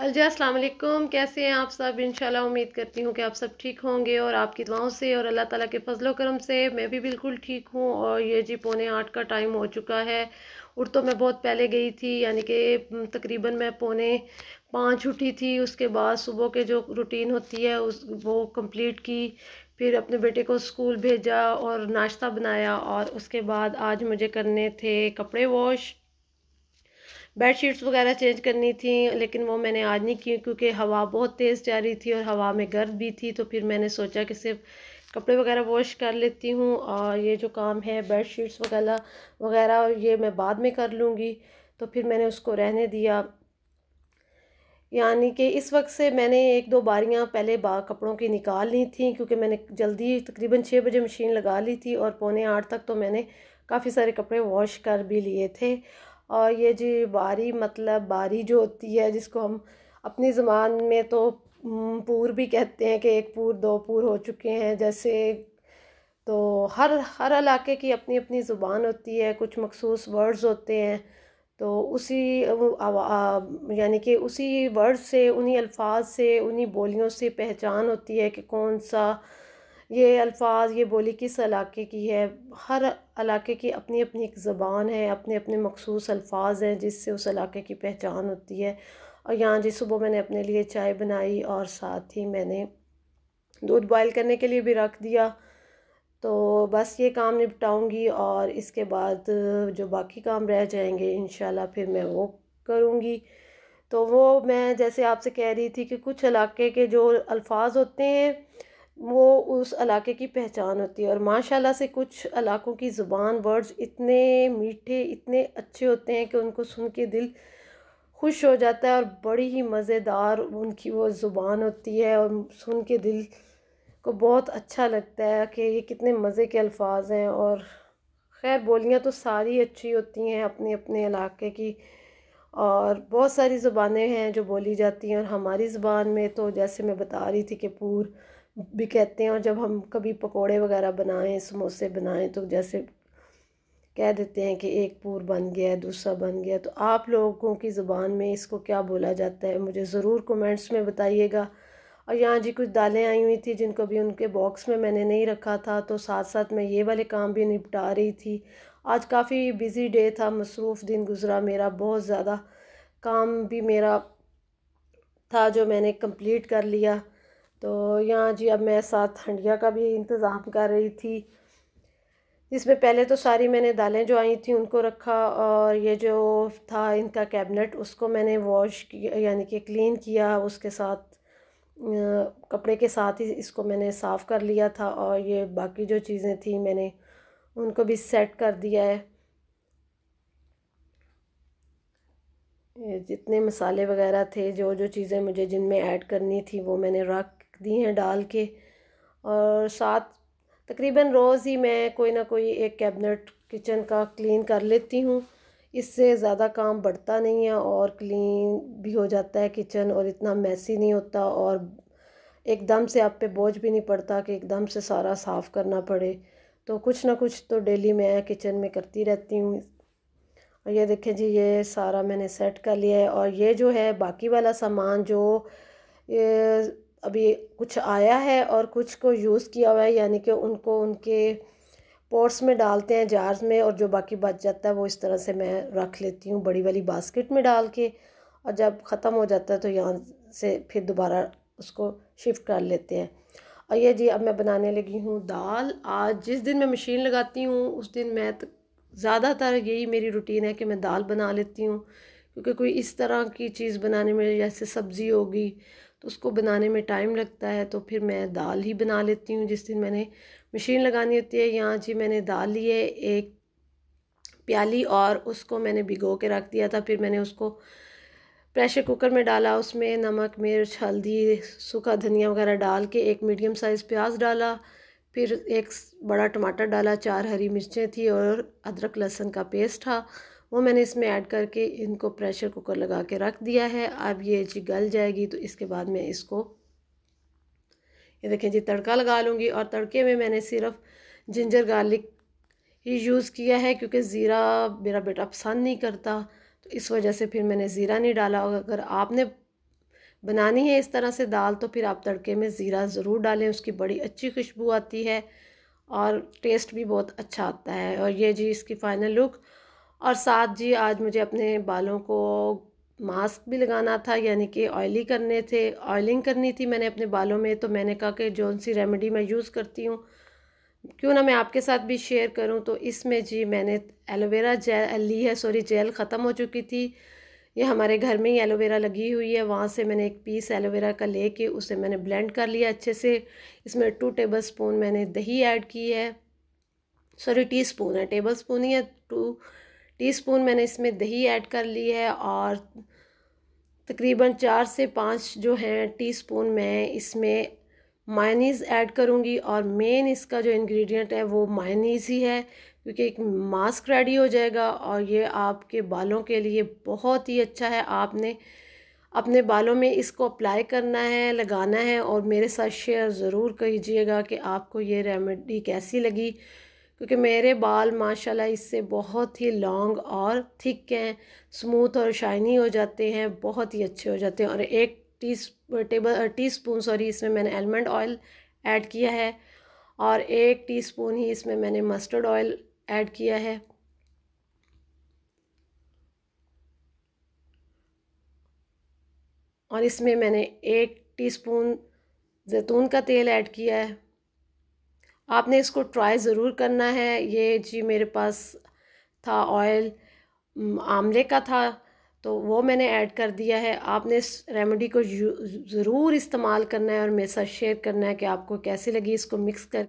हल जी असलम कैसे हैं आप सब इंशाल्लाह उम्मीद करती हूँ कि आप सब ठीक होंगे और आपकी दुआओं से और अल्लाह ताला के फजलो करम से मैं भी बिल्कुल ठीक हूँ और ये जी पौने आठ का टाइम हो चुका है उठ तो मैं बहुत पहले गई थी यानी कि तकरीबन मैं पौने पाँच उठी थी उसके बाद सुबह के जो रूटीन होती है उस वो कम्प्लीट की फिर अपने बेटे को स्कूल भेजा और नाश्ता बनाया और उसके बाद आज मुझे करने थे कपड़े वॉश बेड शीट्स वगैरह चेंज करनी थी लेकिन वो मैंने आज नहीं की क्योंकि हवा बहुत तेज़ जा रही थी और हवा में गर्द भी थी तो फिर मैंने सोचा कि सिर्फ कपड़े वगैरह वॉश कर लेती हूँ और ये जो काम है बेड शीट्स वगैरह वगैरह और ये मैं बाद में कर लूँगी तो फिर मैंने उसको रहने दिया यानी कि इस वक्त से मैंने एक दो बारियां पहले बा कपड़ों की निकाल ली थी क्योंकि मैंने जल्दी तकरीबन छः बजे मशीन लगा ली थी और पौने आठ तक तो मैंने काफ़ी सारे कपड़े वॉश कर भी लिए थे और ये जी बारी मतलब बारी जो होती है जिसको हम अपनी ज़बान में तो पूर भी कहते हैं कि एक पूर दो पूर हो चुके हैं जैसे तो हर हर इलाके की अपनी अपनी ज़ुबान होती है कुछ मखसूस वर्ड्स होते हैं तो उसी यानी कि उसी वर्ड से उन्हीं अल्फाज से उन्हीं बोलियों से पहचान होती है कि कौन सा ये अल्फाज ये बोली किस इलाके की है हर इलाके की अपनी अपनी एक ज़बान है अपने अपने मखसूस अल्फाज हैं जिससे उस इलाके की पहचान होती है और यहाँ जी सुबह मैंने अपने लिए चाय बनाई और साथ ही मैंने दूध बॉयल करने के लिए भी रख दिया तो बस ये काम निपटाऊँगी और इसके बाद जो बाकी काम रह जाएंगे इन फिर मैं वो करूँगी तो वो मैं जैसे आपसे कह रही थी कि कुछ इलाके के जो अल्फाज होते हैं वो उस इलाके की पहचान होती है और माशाल्लाह से कुछ इलाकों की ज़ुबान वर्ड्स इतने मीठे इतने अच्छे होते हैं कि उनको सुन के दिल खुश हो जाता है और बड़ी ही मज़ेदार उनकी वो ज़ुबान होती है और सुन के दिल को बहुत अच्छा लगता है कि ये कितने मज़े के अल्फाज हैं और खैर बोलियाँ तो सारी अच्छी होती हैं अपने अपने इलाके की और बहुत सारी ज़ुबानें हैं जो बोली जाती हैं और हमारी ज़ुबान में तो जैसे मैं बता रही थी कि पूर भी कहते हैं और जब हम कभी पकोड़े वगैरह बनाएं समोसे बनाएं तो जैसे कह देते हैं कि एक पूर बन गया दूसरा बन गया तो आप लोगों की ज़ुबान में इसको क्या बोला जाता है मुझे ज़रूर कमेंट्स में बताइएगा और यहाँ जी कुछ दालें आई हुई थी जिनको भी उनके बॉक्स में मैंने नहीं रखा था तो साथ साथ मैं ये वाले काम भी निपटा रही थी आज काफ़ी बिज़ी डे था मसरूफ़ दिन गुज़रा मेरा बहुत ज़्यादा काम भी मेरा था जो मैंने कंप्लीट कर लिया तो यहाँ जी अब मैं साथ हंडिया का भी इंतज़ाम कर रही थी इसमें पहले तो सारी मैंने दालें जो आई थी उनको रखा और ये जो था इनका कैबिनेट उसको मैंने वॉश किया यानी कि क्लीन किया उसके साथ कपड़े के साथ ही इसको मैंने साफ़ कर लिया था और ये बाकी जो चीज़ें थी मैंने उनको भी सेट कर दिया है जितने मसाले वगैरह थे जो जो चीज़ें मुझे जिनमें ऐड करनी थी वो मैंने रख दी हैं डाल के और साथ तकरीबन रोज़ ही मैं कोई ना कोई एक कैबिनेट किचन का क्लीन कर लेती हूँ इससे ज़्यादा काम बढ़ता नहीं है और क्लीन भी हो जाता है किचन और इतना मैसी नहीं होता और एकदम से आप पे बोझ भी नहीं पड़ता कि एकदम से सारा साफ़ करना पड़े तो कुछ ना कुछ तो डेली मैं किचन में करती रहती हूँ और ये देखें जी ये सारा मैंने सेट कर लिया है और ये जो है बाकी वाला सामान जो अभी कुछ आया है और कुछ को यूज़ किया हुआ है यानी कि उनको उनके पोर्ट्स में डालते हैं जार्स में और जो बाकी बच जाता है वो इस तरह से मैं रख लेती हूँ बड़ी वाली बास्केट में डाल के और जब ख़त्म हो जाता है तो यहाँ से फिर दोबारा उसको शिफ्ट कर लेते हैं और ये जी अब मैं बनाने लगी हूँ दाल आज जिस दिन मैं मशीन लगाती हूँ उस दिन मैं तो ज़्यादातर यही मेरी रूटीन है कि मैं दाल बना लेती हूँ क्योंकि कोई इस तरह की चीज़ बनाने में जैसे सब्ज़ी होगी तो उसको बनाने में टाइम लगता है तो फिर मैं दाल ही बना लेती हूँ जिस दिन मैंने मशीन लगानी होती है यहाँ जी मैंने दाल ली है एक प्याली और उसको मैंने भिगो के रख दिया था फिर मैंने उसको प्रेशर कुकर में डाला उसमें नमक मिर्च हल्दी सूखा धनिया वगैरह डाल के एक मीडियम साइज़ प्याज डाला फिर एक बड़ा टमाटर डाला चार हरी मिर्चें थी और अदरक लहसुन का पेस्ट था वो मैंने इसमें ऐड करके इनको प्रेशर कुकर लगा के रख दिया है अब ये जी गल जाएगी तो इसके बाद मैं इसको ये देखें जी तड़का लगा लूँगी और तड़के में मैंने सिर्फ जिंजर गार्लिक ही यूज़ किया है क्योंकि ज़ीरा मेरा बेटा पसंद नहीं करता तो इस वजह से फिर मैंने ज़ीरा नहीं डाला और अगर आपने बनानी है इस तरह से दाल तो फिर आप तड़के में ज़ीरा ज़रूर डालें उसकी बड़ी अच्छी खुशबू आती है और टेस्ट भी बहुत अच्छा आता है और ये जी इसकी फ़ाइनल लुक और साथ जी आज मुझे अपने बालों को मास्क भी लगाना था यानी कि ऑयली करने थे ऑयलिंग करनी थी मैंने अपने बालों में तो मैंने कहा कि जौन सी रेमेडी मैं यूज़ करती हूँ क्यों ना मैं आपके साथ भी शेयर करूँ तो इसमें जी मैंने एलोवेरा जेल ली है सॉरी जेल ख़त्म हो चुकी थी ये हमारे घर में ही एलोवेरा लगी हुई है वहाँ से मैंने एक पीस एलोवेरा का लेके उसे मैंने ब्लेंड कर लिया अच्छे से इसमें टू टेबल स्पून मैंने दही ऐड की है सॉरी टी स्पून है टेबल स्पून ही है टू टीस्पून मैंने इसमें दही ऐड कर ली है और तकरीबन चार से पाँच जो हैं टीस्पून मैं इसमें मायनीज़ ऐड करूँगी और मेन इसका जो इंग्रेडिएंट है वो मायनीज़ ही है क्योंकि एक मास्क रेडी हो जाएगा और ये आपके बालों के लिए बहुत ही अच्छा है आपने अपने बालों में इसको अप्लाई करना है लगाना है और मेरे साथ शेयर ज़रूर कीजिएगा कि आपको ये रेमेडी कैसी लगी क्योंकि मेरे बाल माशाल्लाह इससे बहुत ही लॉन्ग और थिक हैं स्मूथ और शाइनी हो जाते हैं बहुत ही अच्छे हो जाते हैं और एक tea table teaspoon sorry इसमें मैंने एलमंड ऑयल ऐड किया है और एक टीस्पून ही इसमें मैंने मस्टर्ड ऑयल ऐड किया है और इसमें मैंने एक टीस्पून जैतून का तेल ऐड किया है आपने इसको ट्राई ज़रूर करना है ये जी मेरे पास था ऑयल आमले का था तो वो मैंने ऐड कर दिया है आपने इस रेमेडी को ज़रूर इस्तेमाल करना है और मेरे साथ शेयर करना है कि आपको कैसी लगी इसको मिक्स कर